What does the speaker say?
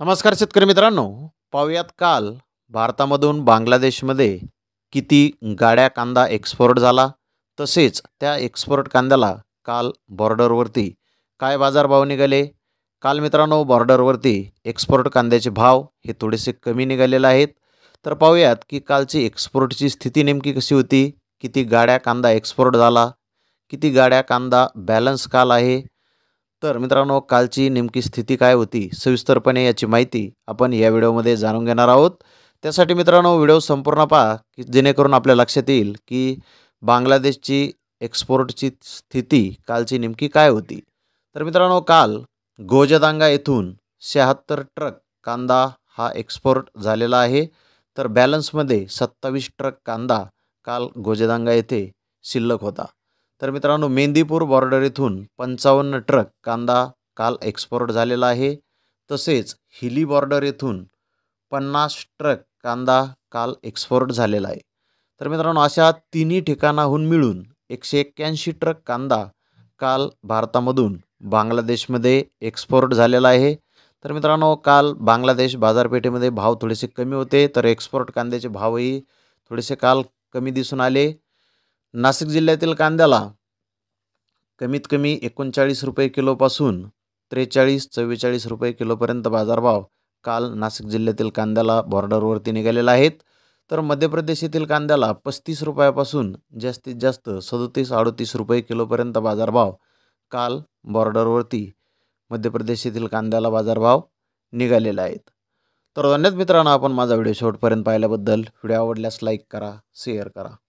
नमस्कार शेतकरी मित्रांनो पाहुयात काल भारतामधून बांगलादेशमध्ये किती गाड्या कांदा एक्सपोर्ट झाला तसेच त्या एक्सपोर्ट कांद्याला काल बॉर्डरवरती काय बाजारभाव निघाले काल मित्रांनो बॉर्डरवरती एक्सपोर्ट कांद्याचे भाव हे थोडेसे कमी निघालेले आहेत तर पाहूयात की कालची एक्सपोर्टची स्थिती नेमकी कशी होती किती गाड्या कांदा एक्सपोर्ट झाला किती गाड्या कांदा बॅलन्स काल आहे तर मित्रांनो कालची नेमकी स्थिती काय होती सविस्तरपणे याची माहिती आपण या व्हिडिओमध्ये जाणून घेणार आहोत त्यासाठी मित्रांनो व्हिडिओ संपूर्ण पहा की जेणेकरून आपल्या लक्षात येईल की बांगलादेशची एक्सपोर्टची स्थिती कालची नेमकी काय होती तर मित्रांनो काल गोजदांगा येथून शहात्तर ट्रक कांदा हा एक्सपोर्ट झालेला आहे तर बॅलन्समध्ये सत्तावीस ट्रक कांदा काल गोजदांगा येथे शिल्लक होता तर मित्रांनो मेंदीपूर बॉर्डर येथून पंचावन्न ट्रक कांदा काल एक्सपोर्ट झालेला आहे तसेच हिली बॉर्डर येथून पन्नास ट्रक कांदा काल एक्सपोर्ट झालेला आहे तर मित्रांनो अशा तिन्ही ठिकाणाहून मिळून एकशे एक्क्याऐंशी ट्रक कांदा काल भारतामधून बांगलादेशमध्ये एक्सपोर्ट झालेला आहे तर मित्रांनो काल बांगलादेश बाजारपेठेमध्ये भाव थोडेसे कमी होते तर एक्सपोर्ट कांद्याचे भावही थोडेसे काल कमी दिसून आले नाशिक जिल्ह्यातील कांद्याला कमीत कमी एकोणचाळीस रुपये किलोपासून त्रेचाळीस चव्वेचाळीस रुपये किलोपर्यंत बाजारभाव काल नाशिक जिल्ह्यातील कांद्याला बॉर्डरवरती निघालेला आहेत तर मध्य प्रदेश येथील कांद्याला पस्तीस रुपयापासून जास्तीत जास्त सदतीस अडतीस रुपये किलोपर्यंत बाजारभाव काल बॉर्डरवरती मध्य प्रदेश येथील कांद्याला बाजारभाव निघालेला आहेत तर धन्यवाद मित्रांनो आपण माझा व्हिडिओ शेवटपर्यंत पाहिल्याबद्दल व्हिडिओ आवडल्यास लाईक करा शेअर करा